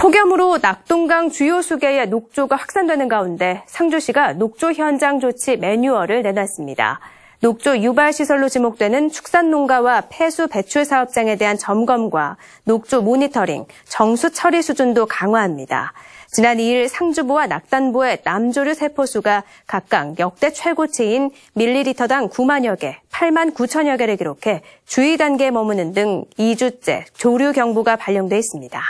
폭염으로 낙동강 주요 수계의 녹조가 확산되는 가운데 상주시가 녹조 현장 조치 매뉴얼을 내놨습니다. 녹조 유발 시설로 지목되는 축산 농가와 폐수 배출 사업장에 대한 점검과 녹조 모니터링, 정수 처리 수준도 강화합니다. 지난 2일 상주부와낙단부의 남조류 세포수가 각각 역대 최고치인 밀리리터당 9만여 개, 8만 9천여 개를 기록해 주의 단계에 머무는 등 2주째 조류 경보가 발령돼 있습니다.